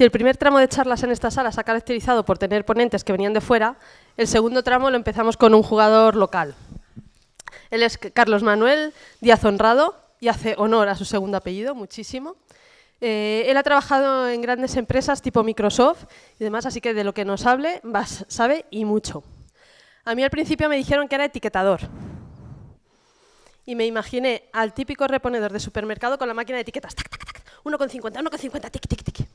Si el primer tramo de charlas en esta sala se ha caracterizado por tener ponentes que venían de fuera, el segundo tramo lo empezamos con un jugador local. Él es Carlos Manuel Díaz Honrado y hace honor a su segundo apellido muchísimo. Eh, él ha trabajado en grandes empresas tipo Microsoft y demás, así que de lo que nos hable, sabe y mucho. A mí al principio me dijeron que era etiquetador. Y me imaginé al típico reponedor de supermercado con la máquina de etiquetas. Tac, tac, tac, 1,50, 1,50, tic, tic, tic.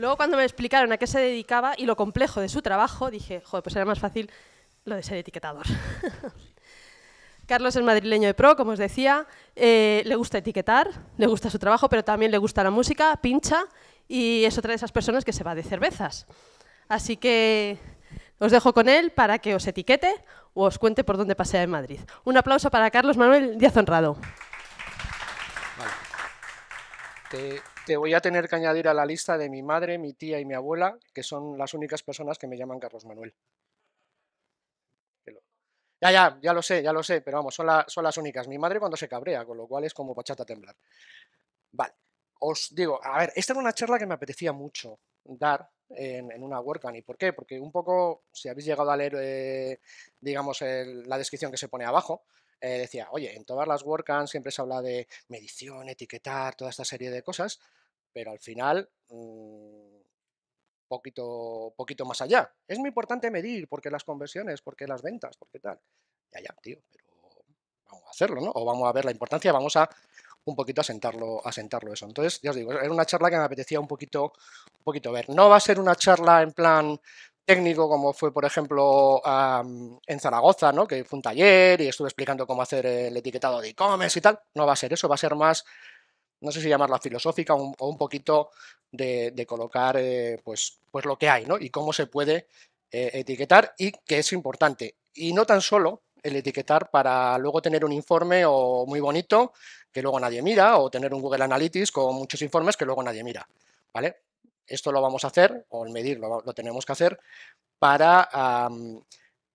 Luego cuando me explicaron a qué se dedicaba y lo complejo de su trabajo, dije, joder, pues era más fácil lo de ser etiquetador. Carlos es madrileño de pro, como os decía, eh, le gusta etiquetar, le gusta su trabajo, pero también le gusta la música, pincha y es otra de esas personas que se va de cervezas. Así que os dejo con él para que os etiquete o os cuente por dónde pasea en Madrid. Un aplauso para Carlos Manuel Díaz Honrado. Te, voy a tener que añadir a la lista de mi madre, mi tía y mi abuela, que son las únicas personas que me llaman Carlos Manuel. Ya, ya, ya lo sé, ya lo sé, pero vamos, son, son las únicas. Mi madre cuando se cabrea, con lo cual es como pachata temblar. Vale, os digo, a ver, esta era una charla que me apetecía mucho dar en, una WordCamp. ¿Y por qué? Porque un poco, si habéis llegado a leer, eh, digamos, la descripción que se pone abajo, eh, decía, oye, en todas las WordCamps siempre se habla de medición, etiquetar, toda esta serie de cosas, pero al final... Mm, poquito, poquito más allá. Es muy importante medir, porque las conversiones, porque las ventas, porque tal. Ya, ya, tío, pero vamos a hacerlo, ¿no? O vamos a ver la importancia, vamos a un poquito asentarlo, sentarlo eso. Entonces, ya os digo, era una charla que me apetecía un poquito, un poquito ver. No va a ser una charla en plan técnico, como fue, por ejemplo, en Zaragoza, ¿no? que fue un taller y estuve explicando cómo hacer el etiquetado de e-commerce y tal. No va a ser eso, va a ser más, no sé si llamarla filosófica o un, poquito de, colocar eh, pues, pues lo que hay ¿no? y cómo se puede eh, etiquetar y qué es importante. Y no tan solo el etiquetar para luego tener un informe o muy bonito que luego nadie mira o tener un Google Analytics con muchos informes que luego nadie mira. ¿Vale? Esto lo vamos a hacer, o el medir lo, tenemos que hacer, para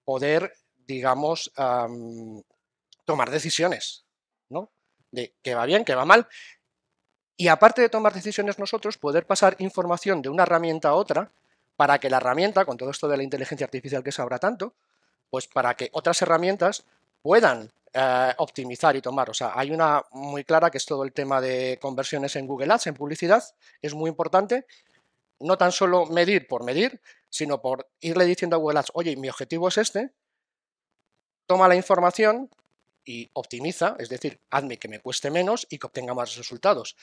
poder, digamos, tomar decisiones, ¿no? De qué va bien, qué va mal. Y aparte de tomar decisiones nosotros, poder pasar información de una herramienta a otra para que la herramienta, con todo esto de la inteligencia artificial que se habrá tanto, pues para que otras herramientas puedan eh, optimizar y tomar. O sea, hay una muy clara que es todo el tema de conversiones en Google Ads, en publicidad, es muy importante no tan solo medir por medir, sino por irle diciendo a Google Ads, oye, mi objetivo es este, toma la información y optimiza, es decir, hazme que me cueste menos y que obtenga más resultados.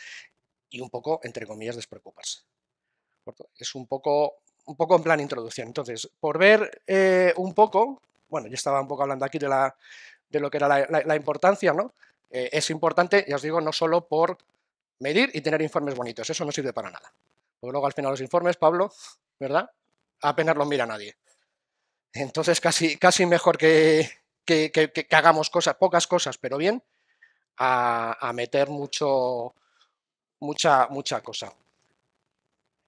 Y un poco, entre comillas, despreocuparse. Es un poco, un poco en plan introducción. Entonces, por ver eh, un poco, bueno, yo estaba un poco hablando aquí de, la, de lo que era la, importancia, ¿no? Eh, es importante, ya os digo, no solo por medir y tener informes bonitos, eso no sirve para nada luego al final los informes, Pablo, ¿verdad? Apenas los mira nadie. Entonces casi, casi mejor que, que, hagamos cosas, pocas cosas, pero bien, a, meter mucho, mucha, mucha cosa.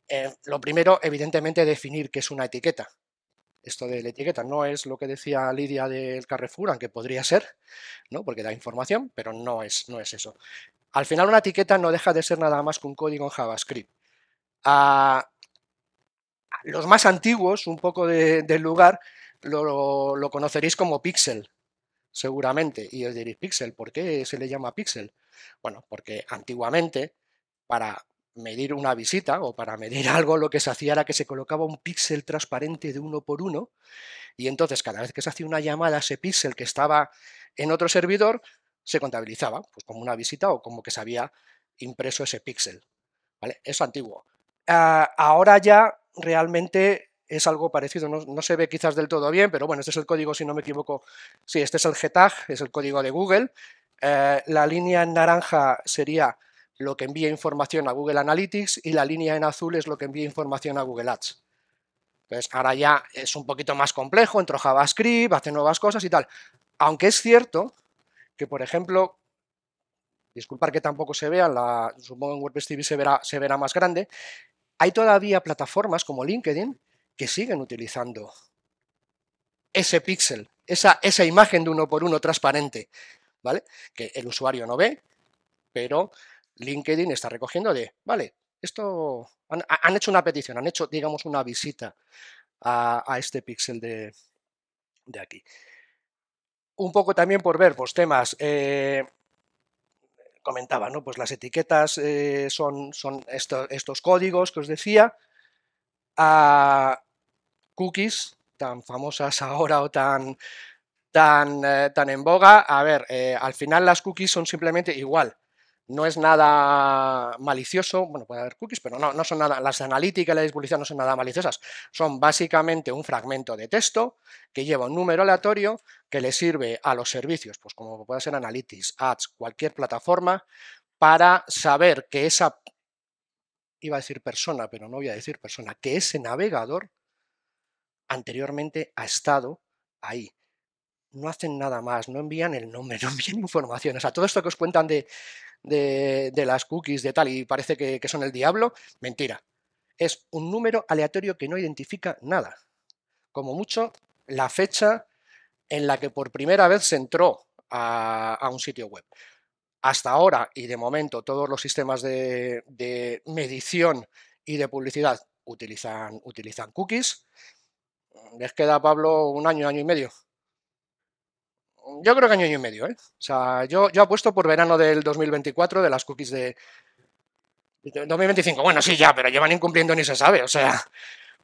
Eh, lo primero, evidentemente, definir qué es una etiqueta. Esto de la etiqueta no es lo que decía Lidia del Carrefour, aunque podría ser, ¿no? porque da información, pero no es, no es eso. Al final, una etiqueta no deja de ser nada más que un código en JavaScript a los más antiguos, un poco del lugar, lo, conoceréis como Pixel, seguramente. Y os diréis, Pixel, ¿por qué se le llama Pixel? Bueno, porque antiguamente, para medir una visita o para medir algo, lo que se hacía era que se colocaba un píxel transparente de uno por uno y entonces cada vez que se hacía una llamada a ese píxel que estaba en otro servidor se contabilizaba pues como una visita o como que se había impreso ese píxel. ¿vale? Es antiguo. Ah, ahora ya realmente es algo parecido, no, se ve quizás del todo bien, pero bueno, este es el código, si no me equivoco, sí, este es el GTAG, es el código de Google. Eh, la línea en naranja sería lo que envía información a Google Analytics y la línea en azul es lo que envía información a Google Ads. Entonces, ahora ya es un poquito más complejo, entró JavaScript, hace nuevas cosas y tal. Aunque es cierto que, por ejemplo, disculpar que tampoco se vea, la, supongo en WordPress TV se verá, se verá más grande, hay todavía plataformas como LinkedIn que siguen utilizando ese píxel, esa, esa imagen de uno por uno transparente, ¿vale? Que el usuario no ve, pero LinkedIn está recogiendo de, vale, esto han, hecho una petición, han hecho, digamos, una visita a, este píxel de, aquí. Un poco también por ver, pues temas eh, comentaba, ¿no? Pues las etiquetas eh, son, son estos códigos que os decía, a cookies, tan famosas ahora o tan, tan, eh, tan en boga. A ver, eh, al final las cookies son simplemente igual no es nada malicioso, bueno, puede haber cookies, pero no, no son nada, las analíticas y la no son nada maliciosas, son básicamente un fragmento de texto que lleva un número aleatorio que le sirve a los servicios, pues como puede ser Analytics, Ads, cualquier plataforma, para saber que esa, iba a decir persona, pero no voy a decir persona, que ese navegador anteriormente ha estado ahí no hacen nada más, no envían el nombre, no envían información. O sea, todo esto que os cuentan de de, las cookies, de tal, y parece que, son el diablo, mentira. Es un número aleatorio que no identifica nada. Como mucho, la fecha en la que por primera vez se entró a, un sitio web. Hasta ahora y de momento todos los sistemas de, medición y de publicidad utilizan, utilizan cookies. Les queda, Pablo, un año, año y medio yo creo que año y medio, ¿eh? O sea, yo, yo apuesto por verano del 2024 de las cookies de... 2025, bueno, sí, ya, pero llevan incumpliendo ni se sabe, o sea...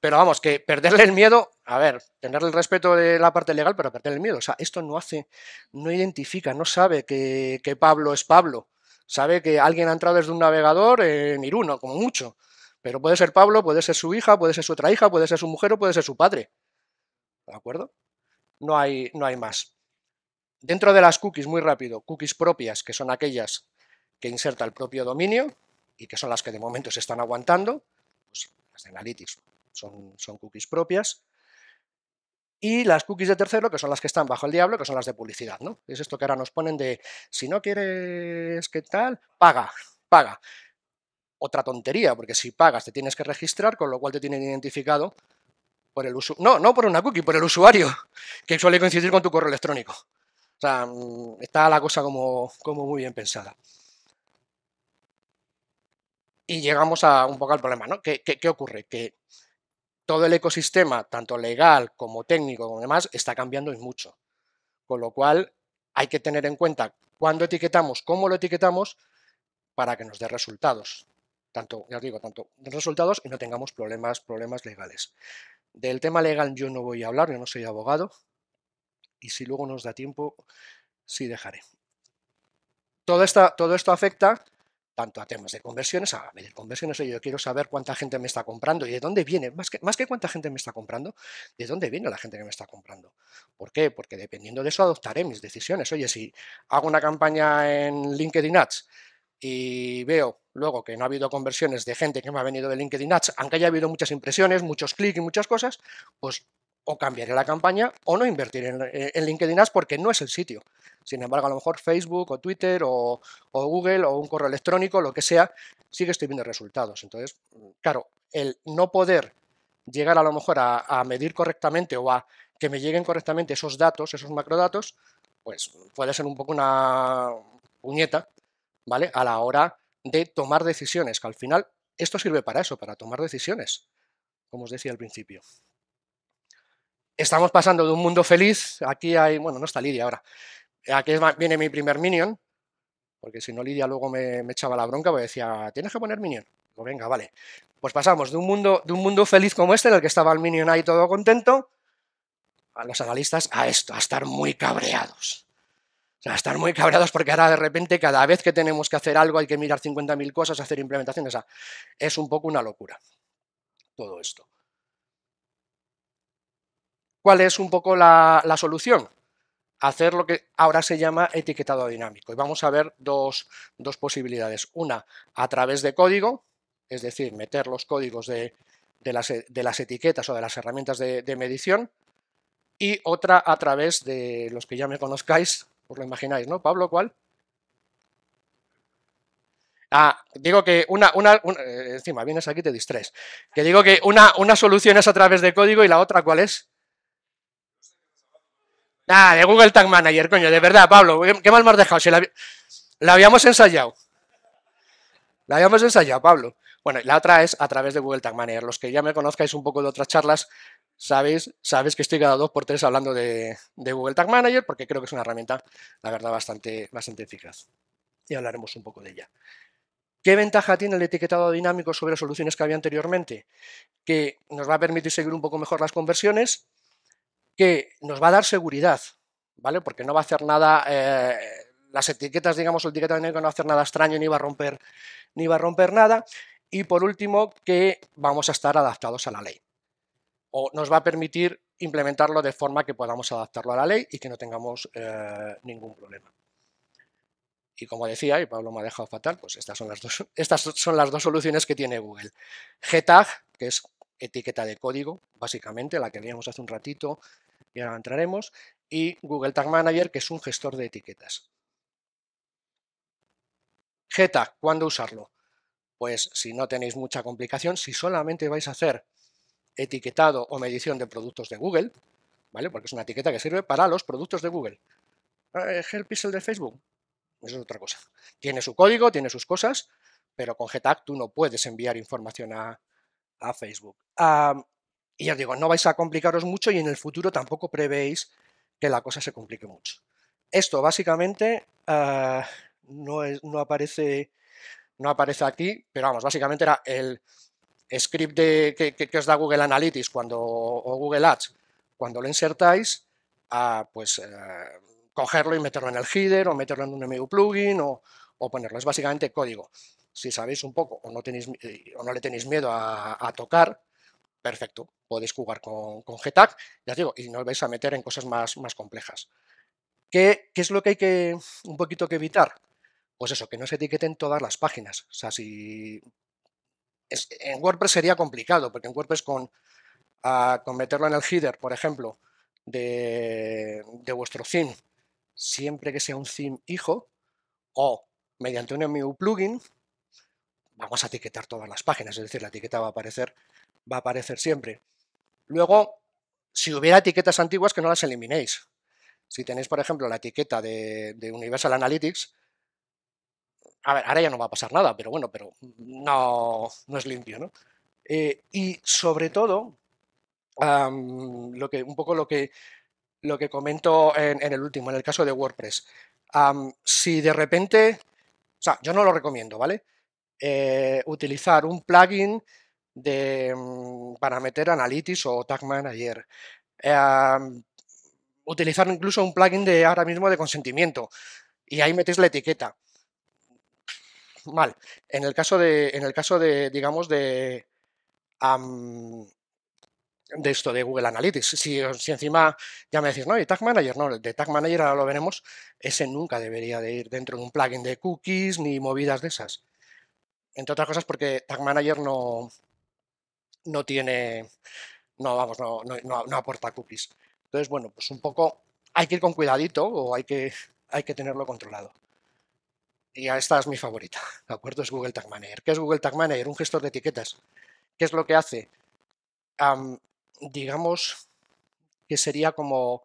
Pero vamos, que perderle el miedo, a ver, tenerle el respeto de la parte legal, pero perderle el miedo. O sea, esto no hace, no identifica, no sabe que, Pablo es Pablo. Sabe que alguien ha entrado desde un navegador en Iruno, como mucho. Pero puede ser Pablo, puede ser su hija, puede ser su otra hija, puede ser su mujer o puede ser su padre. ¿De acuerdo? No hay, no hay más. Dentro de las cookies, muy rápido, cookies propias, que son aquellas que inserta el propio dominio y que son las que de momento se están aguantando, pues, las de Analytics son, son cookies propias, y las cookies de tercero, que son las que están bajo el diablo, que son las de publicidad, ¿no? Es esto que ahora nos ponen de, si no quieres que tal, paga, paga. Otra tontería, porque si pagas te tienes que registrar, con lo cual te tienen identificado por el usuario, no, no por una cookie, por el usuario, que suele coincidir con tu correo electrónico. O sea, mm, está la cosa como, muy bien pensada. Y llegamos a un poco al problema, ¿no? ¿Qué, ocurre? Que todo el ecosistema, tanto legal como técnico como demás, está cambiando y mucho. Con lo cual, hay que tener en cuenta cuándo etiquetamos, cómo lo etiquetamos, para que nos dé resultados. Tanto, ya os digo, tanto resultados y no tengamos problemas, problemas legales. Del tema legal yo no voy a hablar, yo no soy abogado, y si luego nos da tiempo, sí dejaré. Todo, todo esto afecta tanto a temas de conversiones, a de conversiones, yo quiero saber cuánta gente me está comprando y de dónde viene, más que, más que cuánta gente me está comprando, de dónde viene la gente que me está comprando. ¿Por qué? Porque dependiendo de eso adoptaré mis decisiones. Oye, si hago una campaña en LinkedIn Ads y veo luego que no ha habido conversiones de gente que me ha venido de LinkedIn Ads, aunque haya habido muchas impresiones, muchos clics y muchas cosas, pues o cambiaré la campaña o no invertiré eh, en, LinkedIn Ads porque no es el sitio. Sin embargo, a lo mejor Facebook o Twitter o, Google o un correo electrónico, lo que sea, sigue estoy viendo resultados. Entonces, claro, el no poder llegar a lo mejor a, a, medir correctamente o a que me lleguen correctamente esos datos, esos macrodatos, pues puede ser un poco una puñeta, ¿vale? A la hora de tomar decisiones, que al final esto sirve para eso, para tomar decisiones, como os decía al principio estamos pasando de un mundo feliz, aquí hay, bueno, no está Lidia ahora, aquí viene mi primer minion, porque si no Lidia luego me, echaba la bronca, porque decía, tienes que poner minion. Pues venga, vale. Pues pasamos de un, mundo, de un mundo feliz como este, en el que estaba el minion ahí todo contento, a los analistas a esto, a estar muy cabreados. O sea, a estar muy cabreados porque ahora de repente cada vez que tenemos que hacer algo hay que mirar 50.000 cosas, hacer implementaciones. O sea, es un poco una locura todo esto. ¿Cuál es un poco la, solución? hacer lo que ahora se llama etiquetado dinámico. Y vamos a ver dos, posibilidades. Una, a través de código, es decir, meter los códigos de, e, las, etiquetas o de las herramientas de, medición. Y otra a través de los que ya me conozcáis, os lo imagináis, ¿no? Pablo, ¿cuál? Ah, digo que una, eh, encima vienes aquí te distraes. Que digo que una solución es a través de código y la otra, ¿cuál es? Ah, de Google Tag Manager, coño, de verdad, Pablo, qué, mal me has dejado. la, habíamos ensayado. La habíamos ensayado, Pablo. Bueno, la otra es a través de Google Tag Manager. Los que ya me conozcáis un poco de otras charlas, sabéis, sabéis que estoy cada dos por tres hablando de, Google Tag Manager porque creo que es una herramienta, la verdad, bastante, bastante eficaz. Y hablaremos un poco de ella. ¿Qué ventaja tiene el etiquetado dinámico sobre las soluciones que había anteriormente? Que nos va a permitir seguir un poco mejor las conversiones que nos va a dar seguridad, ¿vale? Porque no va a hacer nada, eh, las etiquetas, digamos, el etiqueta no va a hacer nada extraño ni va a romper, ni va a romper nada. Y por último, que vamos a estar adaptados a la ley. O nos va a permitir implementarlo de forma que podamos adaptarlo a la ley y que no tengamos eh, ningún problema. Y como decía, y Pablo me ha dejado fatal, pues estas son las dos, estas son las dos soluciones que tiene Google. GTAG, que es etiqueta de código, básicamente, la que veíamos hace un ratito y ahora entraremos, y Google Tag Manager, que es un gestor de etiquetas. Gtag, ¿cuándo usarlo? Pues si no tenéis mucha complicación, si solamente vais a hacer etiquetado o medición de productos de Google, ¿vale? Porque es una etiqueta que sirve para los productos de Google. Eh, el Pixel de Facebook, eso es otra cosa. Tiene su código, tiene sus cosas, pero con Gtag tú no puedes enviar información a, a Facebook. y ya os digo, no vais a complicaros mucho y en el futuro tampoco prevéis que la cosa se complique mucho. Esto básicamente ah, no, no, aparece, no aparece aquí, pero vamos, básicamente era el script de, que, os da Google Analytics cuando, o Google Ads cuando lo insertáis, pues eh, cogerlo y meterlo en el header o meterlo en un MU plugin o, o ponerlo. Es básicamente código si sabéis un poco o no, tenéis, eh, o no le tenéis miedo a, tocar, perfecto, podéis jugar con, con ya digo, y no vais a meter en cosas más, más complejas. ¿Qué, es lo que hay que un poquito que evitar? Pues eso, que no se etiqueten todas las páginas. O sea, si. en WordPress sería complicado, porque en WordPress con, meterlo en el header, por ejemplo, de, de vuestro theme, siempre que sea un theme hijo, o mediante un MU plugin, vamos a etiquetar todas las páginas, es decir, la etiqueta va a aparecer, va a aparecer siempre. Luego, si hubiera etiquetas antiguas, que no las eliminéis. Si tenéis, por ejemplo, la etiqueta de, Universal Analytics, a ver, ahora ya no va a pasar nada, pero bueno, pero no, no es limpio, ¿no? Eh, y sobre todo, lo que, un poco lo que, lo que comento en, el último, en el caso de WordPress. si de repente, o sea, yo no lo recomiendo, ¿vale? Eh, utilizar un plugin de, mm, para meter Analytics o Tag Manager. Em, utilizar incluso un plugin de ahora mismo de consentimiento y ahí metes la etiqueta. Mal. En el caso de, en el caso de digamos, de, de esto de Google Analytics. Si, si, encima ya me decís, no, y Tag Manager, no, de Tag Manager ahora lo veremos, ese nunca debería de ir dentro de un plugin de cookies ni movidas de esas. Entre otras cosas porque Tag Manager no, no tiene, no, vamos, no, aporta cookies. Entonces, bueno, pues un poco hay que ir con cuidadito o hay que, hay que tenerlo controlado. Y esta es mi favorita, ¿de acuerdo? Es Google Tag Manager. ¿Qué es Google Tag Manager? Un gestor de etiquetas. ¿Qué es lo que hace? digamos que sería como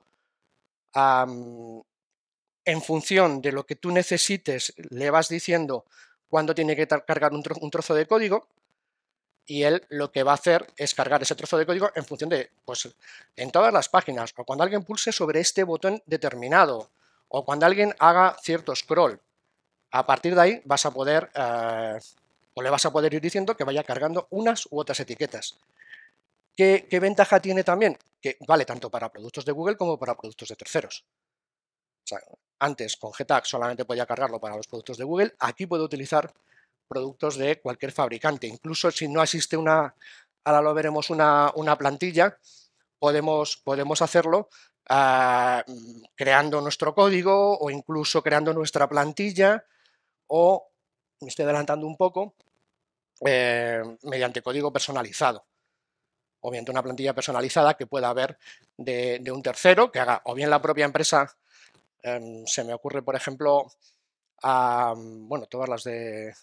en función de lo que tú necesites, le vas diciendo cuando tiene que cargar un, trozo de código y él lo que va a hacer es cargar ese trozo de código en función de, pues, en todas las páginas, o cuando alguien pulse sobre este botón determinado, o cuando alguien haga cierto scroll. A partir de ahí vas a poder, eh, o le vas a poder ir diciendo que vaya cargando unas u otras etiquetas. ¿Qué ventaja tiene también? Que vale tanto para productos de Google como para productos de terceros antes con GTAG solamente podía cargarlo para los productos de Google, aquí puedo utilizar productos de cualquier fabricante. Incluso si no existe una, ahora lo veremos, una, plantilla, podemos, podemos hacerlo ah, creando nuestro código o incluso creando nuestra plantilla o, me estoy adelantando un poco, eh, mediante código personalizado o mediante una plantilla personalizada que pueda haber de, un tercero, que haga o bien la propia empresa Em, se me ocurre, por ejemplo, a, bueno, todas las de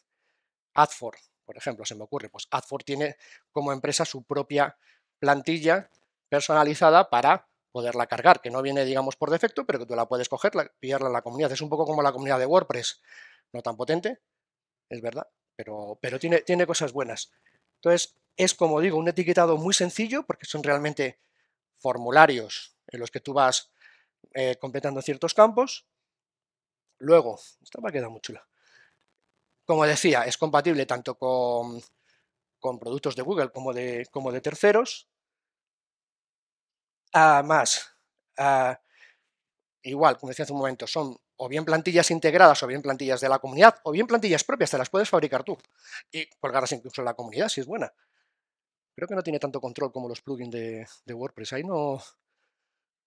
AdFord, por ejemplo, se me ocurre, pues AdFord tiene como empresa su propia plantilla personalizada para poderla cargar, que no viene, digamos, por defecto, pero que tú la puedes coger, pillarla en la comunidad. Es un poco como la comunidad de WordPress, no tan potente, es verdad, pero, pero tiene, tiene cosas buenas. Entonces, es como digo, un etiquetado muy sencillo, porque son realmente formularios en los que tú vas eh, completando ciertos campos. Luego, esta va a quedar muy chula. Como decía, es compatible tanto con, productos de Google como de, como de terceros. Además, ah, igual, como decía hace un momento, son o bien plantillas integradas o bien plantillas de la comunidad o bien plantillas propias, te las puedes fabricar tú y colgarlas incluso en la comunidad si es buena. Creo que no tiene tanto control como los plugins de WordPress. Ahí no,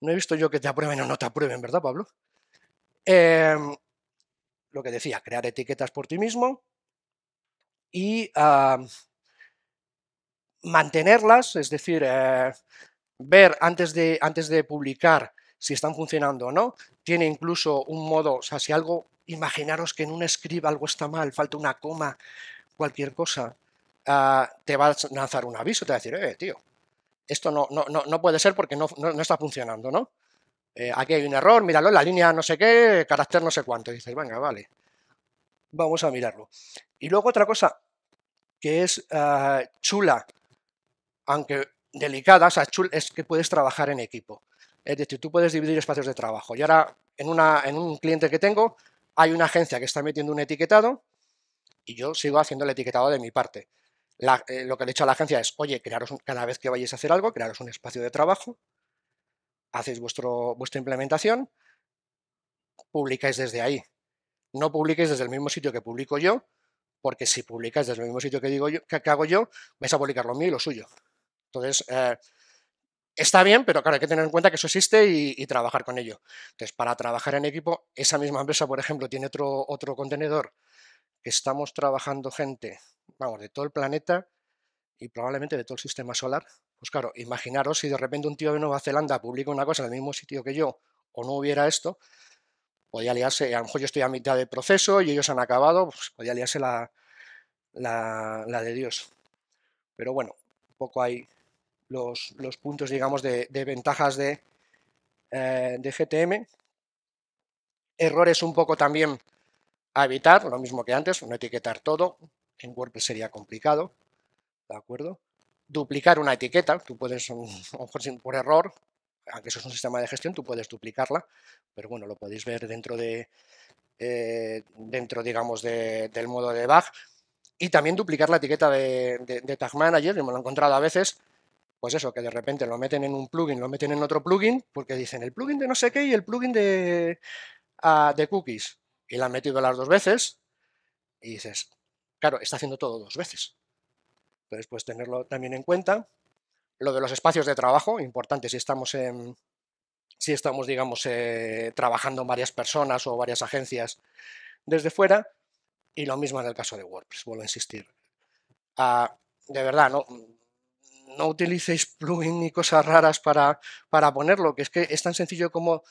no he visto yo que te aprueben o no te aprueben, ¿verdad, Pablo? Em, lo que decía, crear etiquetas por ti mismo y mantenerlas, es decir, eh, ver antes de, antes de publicar si están funcionando o no. Tiene incluso un modo, o sea, si algo, imaginaros que en un script algo está mal, falta una coma, cualquier cosa, ah, te va a lanzar un aviso, te va a decir, eh, tío, esto no, no, no puede ser porque no, está funcionando, ¿no? Eh, aquí hay un error, míralo, la línea no sé qué, carácter no sé cuánto. Y dices, venga, vale, vamos a mirarlo. Y luego otra cosa que es ah, chula, aunque delicada, o sea, chula, es que puedes trabajar en equipo. Es decir, tú puedes dividir espacios de trabajo. Y ahora, en, una, en un cliente que tengo, hay una agencia que está metiendo un etiquetado y yo sigo haciendo el etiquetado de mi parte. Eh, lo que le he dicho a la agencia es, oye, crearos cada vez que vayáis a hacer algo, crearos un espacio de trabajo, hacéis vuestro, vuestra implementación, publicáis desde ahí. No publiquéis desde el mismo sitio que publico yo, porque si publicáis desde el mismo sitio que, digo yo, que, hago yo, vais a publicar lo mío y lo suyo. Entonces, eh, está bien, pero claro, hay que tener en cuenta que eso existe y, y, trabajar con ello. Entonces, para trabajar en equipo, esa misma empresa, por ejemplo, tiene otro, otro contenedor estamos trabajando gente, vamos, de todo el planeta y probablemente de todo el sistema solar. Pues claro, imaginaros si de repente un tío de Nueva Zelanda publica una cosa en el mismo sitio que yo o no hubiera esto, podía liarse, a lo mejor yo estoy a mitad de proceso y ellos han acabado, pues podía liarse la, la, la de Dios. Pero bueno, un poco hay los, puntos, digamos, de, ventajas de, eh, de GTM. Errores un poco también a evitar, lo mismo que antes, no etiquetar todo, en WordPress sería complicado, ¿de acuerdo? Duplicar una etiqueta, tú puedes, por error, aunque eso es un sistema de gestión, tú puedes duplicarla, pero bueno, lo podéis ver dentro de, eh, dentro, digamos, del modo de debug. Y también duplicar la etiqueta de, Tag Manager, hemos me lo he encontrado a veces, pues eso, que de repente lo meten en un plugin, lo meten en otro plugin, porque dicen el plugin de no sé qué y el plugin de, ah, de cookies y la han metido las dos veces, y dices, claro, está haciendo todo dos veces. Entonces, pues tenerlo también en cuenta. Lo de los espacios de trabajo, importante si estamos en, si estamos, digamos, eh, trabajando varias personas o varias agencias desde fuera. Y lo mismo en el caso de WordPress, vuelvo a insistir. Ah, de verdad, no, no utilicéis plugin ni cosas raras para, para ponerlo, que es que es tan sencillo como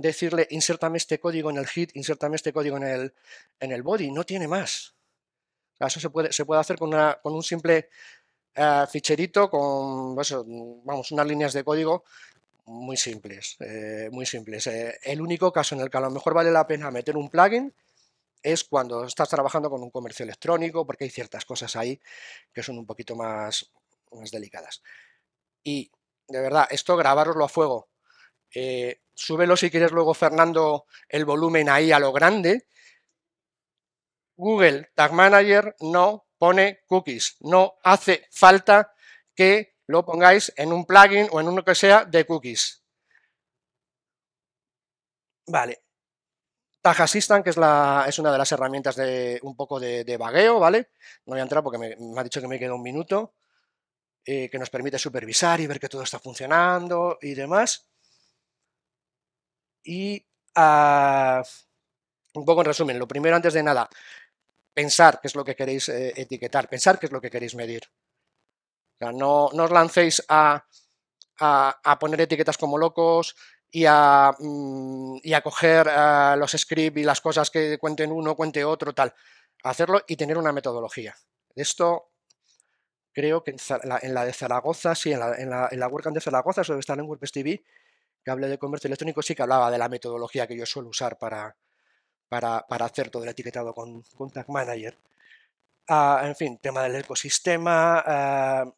decirle, insértame este código en el hit, insértame este código en el, en el body, no tiene más. eso se puede, se puede hacer con, un simple eh, ficherito, con pues vamos, unas líneas de código muy simples, eh, muy simples. Eh, el único caso en el que a lo mejor vale la pena meter un plugin es cuando estás trabajando con un comercio electrónico, porque hay ciertas cosas ahí que son un poquito más, más delicadas. Y de verdad, esto grabaroslo a fuego. Eh, súbelo si quieres luego, Fernando, el volumen ahí a lo grande. Google Tag Manager no pone cookies. No hace falta que lo pongáis en un plugin o en uno que sea de cookies. Vale. Tag Assistant, que es, una de las herramientas de un poco de, vagueo, ¿vale? No voy a entrar porque me, ha dicho que me queda un minuto, eh, que nos permite supervisar y ver que todo está funcionando y demás. Y ah, un poco en resumen, lo primero antes de nada, pensar qué es lo que queréis eh, etiquetar, pensar qué es lo que queréis medir. no, no, os lancéis a, poner etiquetas como locos y a, mm, coger ah, los scripts y las cosas que cuenten uno, cuente otro, tal. Hacerlo y tener una metodología. Esto creo que en, la, de Zaragoza, sí, en la, en la, de Zaragoza, eso debe estar en WordPress TV, que hablé de comercio electrónico sí que hablaba de la metodología que yo suelo usar para, para, hacer todo el etiquetado con, Tag Manager. Ah, en fin, tema del ecosistema, eh,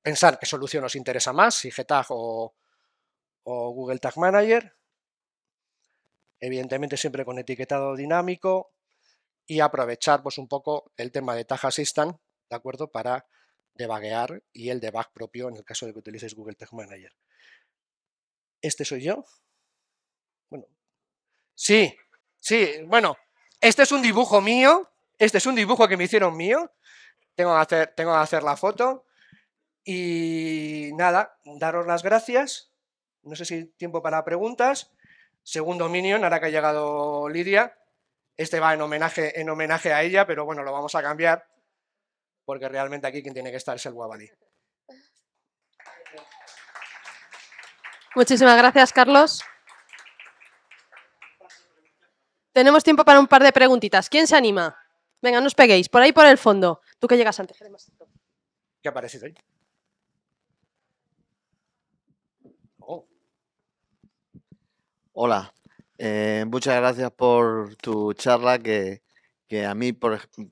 pensar qué solución os interesa más, si GTAG o, o Google Tag Manager. Evidentemente siempre con etiquetado dinámico y aprovechar pues un poco el tema de Tag Assistant, ¿de acuerdo? Para debaguear y el debug propio en el caso de que utilicéis Google Tag Manager. ¿Este soy yo? Bueno, sí, sí, bueno, este es un dibujo mío, este es un dibujo que me hicieron mío, tengo que hacer, tengo que hacer la foto y nada, daros las gracias, no sé si tiempo para preguntas, segundo Minion, ahora que ha llegado Lidia, este va en homenaje, en homenaje a ella, pero bueno, lo vamos a cambiar porque realmente aquí quien tiene que estar es el guabalí Muchísimas gracias, Carlos. Tenemos tiempo para un par de preguntitas. ¿Quién se anima? Venga, nos peguéis. Por ahí, por el fondo. Tú que llegas antes, ¿Qué parecido oh. Hola. Eh, muchas gracias por tu charla que, a mí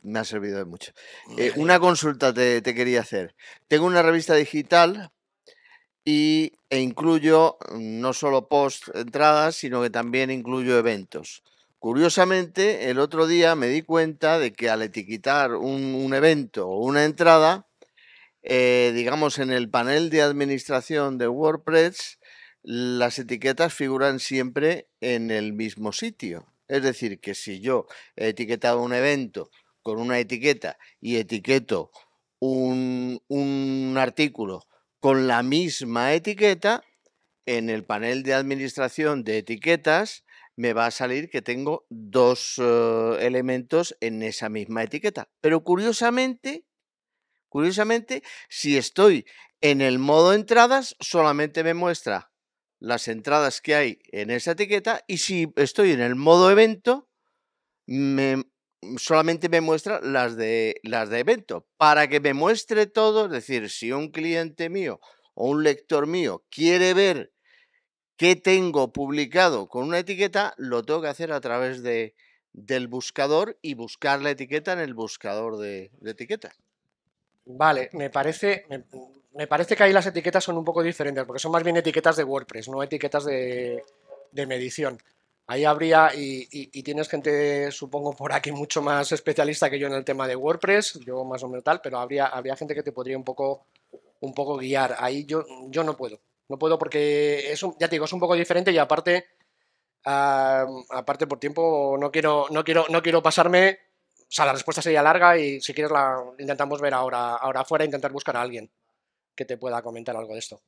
me ha servido de mucho. Eh, una consulta te quería hacer. Tengo una revista digital y, e incluyo mm, no solo post entradas, sino que también incluyo eventos. Curiosamente, el otro día me di cuenta de que al etiquetar un, evento o una entrada, eh, digamos en el panel de administración de WordPress, las etiquetas figuran siempre en el mismo sitio. Es decir, que si yo he etiquetado un evento con una etiqueta y etiqueto un, un artículo con la misma etiqueta, en el panel de administración de etiquetas me va a salir que tengo dos eh, elementos en esa misma etiqueta. Pero curiosamente, curiosamente, si estoy en el modo entradas, solamente me muestra las entradas que hay en esa etiqueta y si estoy en el modo evento, me Mm, solamente me muestra las de, las de evento. Para que me muestre todo, es decir, si un cliente mío o un lector mío quiere ver qué tengo publicado con una etiqueta, lo tengo que hacer a través de, del buscador y buscar la etiqueta en el buscador de, de etiquetas. Vale, me parece, me, parece que ahí las etiquetas son un poco diferentes, porque son más bien etiquetas de WordPress, no etiquetas de, de medición. Ahí habría, y, tienes gente, supongo, por aquí mucho más especialista que yo en el tema de WordPress, yo más o menos tal, pero habría, gente que te podría un poco, un poco guiar. Ahí yo, yo no puedo. No puedo porque es un, ya te digo, es un poco diferente y aparte, aparte por tiempo, no quiero, no quiero, no quiero pasarme. O sea, la respuesta sería larga y si quieres la intentamos ver ahora, ahora afuera, intentar buscar a alguien que te pueda comentar algo de esto.